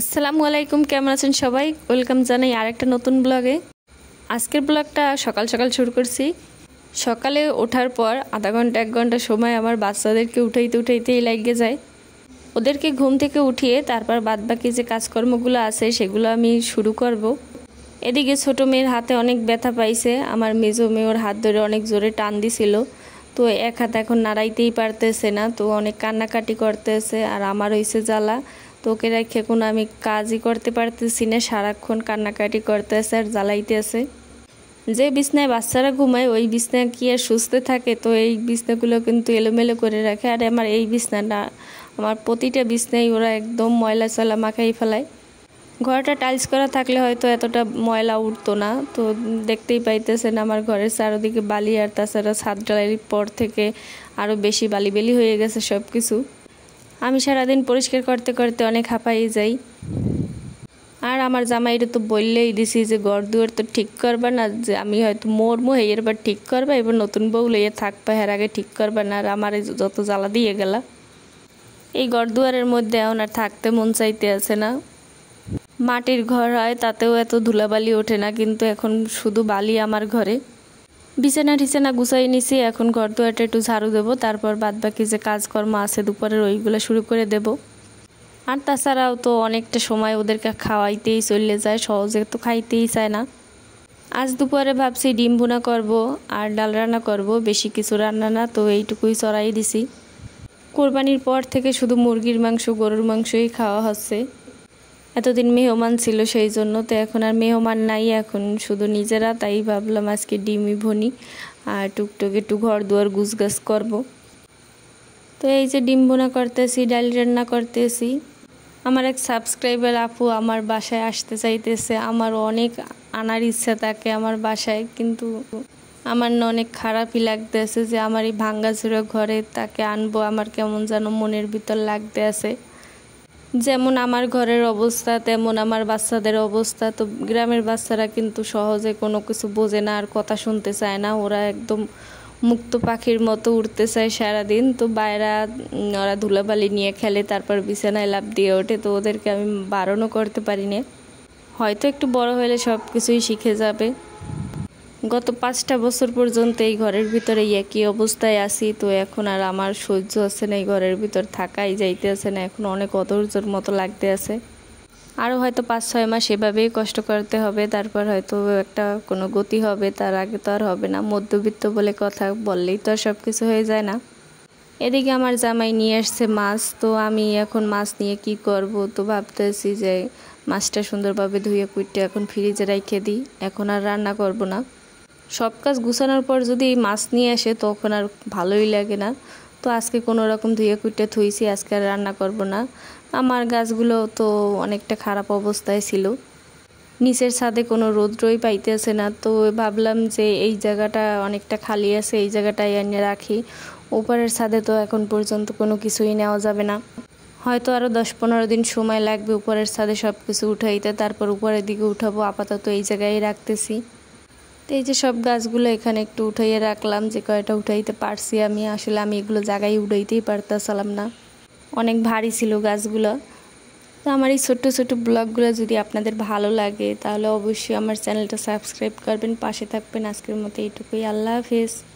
আসসালামু আলাইকুম কেমন আছেন সবাই ওয়েলকাম জানাই আর একটা নতুন ব্লগে আজকের ব্লগটা সকাল সকাল শুরু করছি সকালে ওঠার পর আধা ঘন্টা এক ঘন্টা সময় আমার বাচ্চাদেরকে উঠাইতে উঠাইতেই লাগিয়ে যায় ওদেরকে ঘুম থেকে উঠিয়ে তারপর বাদবাকি যে কাজকর্মগুলো আছে সেগুলো আমি শুরু করব। এদিকে ছোট মেয়ের হাতে অনেক ব্যথা পাইছে আমার মেজো মেয়ের হাত ধরে অনেক জোরে টান দিছিল তো এক হাত এখন নাড়াইতেই পারতেছে না তো অনেক কান্নাকাটি করতেছে আর আমার হয়েছে জ্বালা তোকে রেখে কোন আমি কাজই করতে পারতেছি না সারাক্ষণ কান্নাকাটি করতেছে আর জ্বালাইতেছে যে বিছনায় বাচ্চারা ঘুমায় ওই বিছনা কি আর সুস্থ থাকে তো এই বিছনাগুলো কিন্তু এলোমেলো করে রাখে আর আমার এই না আমার প্রতিটা বিছনায় ওরা একদম ময়লা চলা মাখাই ফেলায় ঘরটা টাইলস করা থাকলে হয়তো এতটা ময়লা উঠতো না তো দেখতেই পাইতেছেন আমার ঘরের চারোদিকে বালি আর তাছাড়া ছাদ ডালাইয়ের পর থেকে আরও বেশি বালি বেলি হয়ে গেছে সব কিছু আমি সারাদিন পরিষ্কার করতে করতে অনেক হাঁপাইয়ে যাই আর আমার এটা তো বললেই দিছি যে গড় দুয়ার তো ঠিক করবা না যে আমি হয়তো মরমো হেয়ের বা ঠিক করবা এবার নতুন বউ লইয়ে থাকবা হের আগে ঠিক করবা না আর আমার যত জ্বালা দিয়ে গেলা এই গড়দুয়ারের মধ্যে এখন আর থাকতে মন চাইতে আছে না মাটির ঘর হয় তাতেও এত ধুলাবালি ওঠে না কিন্তু এখন শুধু বালি আমার ঘরে বিছানা টিছানা গুছাই নিছি এখন ঘর দুয়ারটা একটু ঝাড়ু দেবো তারপর বাদ বাকি যে কাজকর্ম আছে দুপুরের ওইগুলো শুরু করে দেব আর তাছাড়াও তো অনেকটা সময় ওদেরকে খাওয়াইতেই চললে যায় সহজে তো খাইতেই চায় না আজ দুপুরে ভাবছি ডিম ভুনা করব আর ডাল রান্না করব বেশি কিছু রান্না না তো এইটুকুই চড়াই দিছি কোরবানির পর থেকে শুধু মুরগির মাংস গরুর মাংসই খাওয়া হচ্ছে এতদিন মেহমান ছিল সেই জন্য তো এখন আর মেহমান নাই এখন শুধু নিজেরা তাই ভাবলাম আজকে ডিমই ভনি আর টুকটুক একটু ঘর দুয়ার গুছগাছ করব তো এই যে ডিম ভোনা করতেছি ডাল রান্না করতেছি আমার এক সাবস্ক্রাইবার আপু আমার বাসায় আসতে চাইতেছে আমার অনেক আনার ইচ্ছা থাকে আমার বাসায় কিন্তু আমার না অনেক খারাপই লাগতেছে যে আমার এই ভাঙ্গাঝুরো ঘরে তাকে আনবো আমার কেমন যেন মনের ভিতর লাগতে আছে যেমন আমার ঘরের অবস্থা তেমন আমার বাচ্চাদের অবস্থা তো গ্রামের বাচ্চারা কিন্তু সহজে কোনো কিছু বোঝে না আর কথা শুনতে চায় না ওরা একদম মুক্ত পাখির মতো উঠতে চায় সারাদিন তো বাইরা ওরা ধুলাবালি নিয়ে খেলে তারপর বিছানায় লাভ দিয়ে ওঠে তো ওদেরকে আমি বারণও করতে পারি না হয়তো একটু বড় হলে সব কিছুই শিখে যাবে গত পাঁচটা বছর পর্যন্ত এই ঘরের ভিতরে একই অবস্থায় আছি তো এখন আর আমার সহ্য আছে না এই ঘরের ভিতর থাকাই যাইতে আছে না এখন অনেক অধৈর্যর মতো লাগতে আছে আরও হয়তো পাঁচ ছয় মাস এভাবেই কষ্ট করতে হবে তারপর হয়তো একটা কোনো গতি হবে তার আগে তো আর হবে না মধ্যবিত্ত বলে কথা বললেই তো আর সব কিছু হয়ে যায় না এদিকে আমার জামাই নিয়ে আসছে মাছ তো আমি এখন মাছ নিয়ে কি করব তো ভাবতেছি যে মাছটা সুন্দরভাবে ধুয়ে কুইটটা এখন ফ্রিজে রেখে দিই এখন আর রান্না করব না সব কাজ গুছানোর পর যদি মাছ নিয়ে আসে তখন আর ভালোই লাগে না তো আজকে কোনো রকম ধুয়ে কুটে থুইছি আজকে আর রান্না করব না আমার গাছগুলো তো অনেকটা খারাপ অবস্থায় ছিল নিচের ছাদে কোনো রোদ্রই পাইতেছে না তো ভাবলাম যে এই জায়গাটা অনেকটা খালি আছে এই জায়গাটাই আনিয়ে রাখি ওপারের ছাদে তো এখন পর্যন্ত কোনো কিছুই নেওয়া যাবে না হয়তো আরও দশ পনেরো দিন সময় লাগবে উপরের ছাদে সব কিছু উঠাইতে তারপর উপরের দিকে উঠাবো আপাতত এই জায়গায় রাখতেছি তো এই যে সব গাছগুলো এখানে একটু উঠাইয়ে রাখলাম যে কয়টা উঠাইতে পারছি আমি আসলে আমি এগুলো জায়গায় উঠাইতেই পারতেছিলাম না অনেক ভারী ছিল গাছগুলো তো আমার এই ছোট্ট ছোট্ট ব্লগগুলো যদি আপনাদের ভালো লাগে তাহলে অবশ্যই আমার চ্যানেলটা সাবস্ক্রাইব করবেন পাশে থাকবেন আজকের মতো এইটুকুই আল্লাহ হাফেজ